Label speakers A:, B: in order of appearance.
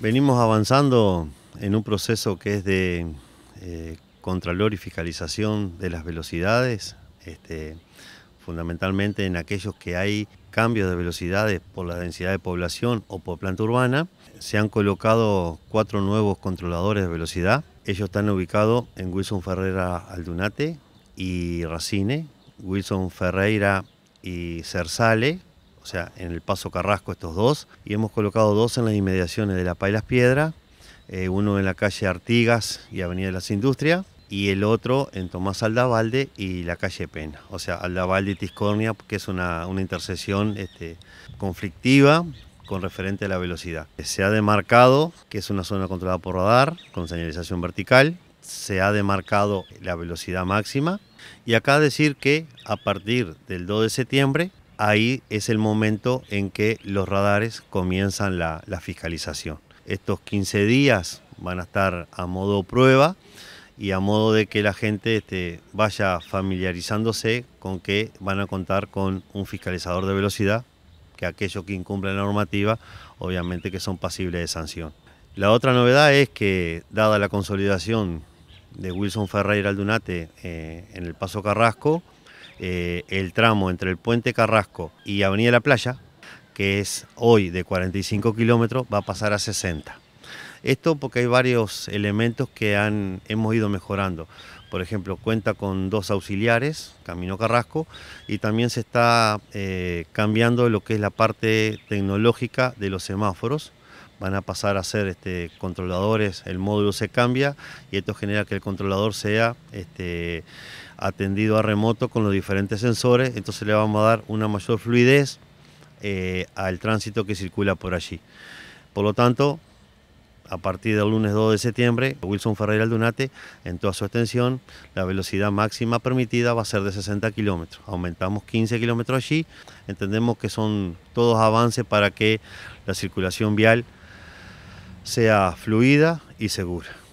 A: Venimos avanzando en un proceso que es de eh, contralor y fiscalización de las velocidades, este, fundamentalmente en aquellos que hay cambios de velocidades por la densidad de población o por planta urbana. Se han colocado cuatro nuevos controladores de velocidad. Ellos están ubicados en Wilson Ferreira Aldunate y Racine, Wilson Ferreira y Cersale, ...o sea, en el Paso Carrasco estos dos, y hemos colocado dos en las inmediaciones de La Pailas Piedra, eh, uno en la calle Artigas y Avenida de las Industrias, y el otro en Tomás Aldavalde y la calle Pena, o sea, Aldavalde y Tiscornia, que es una, una intersección este, conflictiva con referente a la velocidad. Se ha demarcado que es una zona controlada por radar, con señalización vertical, se ha demarcado la velocidad máxima y acá decir que a partir del 2 de septiembre ahí es el momento en que los radares comienzan la, fiscalización. Estos 15 días van a estar a modo prueba y a modo de que la gente este, vaya familiarizándose con que van a contar con un fiscalizador de velocidad, que aquellos que incumplan la normativa, obviamente que son pasibles de sanción. La otra novedad es que, dada la consolidación de Wilson Ferreira Aldunate eh, en el Paso Carrasco, eh, el tramo entre el puente Carrasco y Avenida La Playa, que es hoy de 45 kilómetros, va a pasar a 60. Esto porque hay varios elementos que hemos ido mejorando. Por ejemplo, cuenta con dos auxiliares, Camino Carrasco, y también se está eh, cambiando lo que es la parte tecnológica de los semáforos van a pasar a ser este, controladores, el módulo se cambia y esto genera que el controlador sea este, atendido a remoto con los diferentes sensores, entonces le vamos a dar una mayor fluidez eh, al tránsito que circula por allí. Por lo tanto, a partir del lunes 2 de septiembre, Wilson Ferreira Aldunate, en toda su extensión, la velocidad máxima permitida va a ser de 60 kilómetros. Aumentamos 15 kilómetros allí. Entendemos que son todos avances para que la circulación vial sea fluida y segura.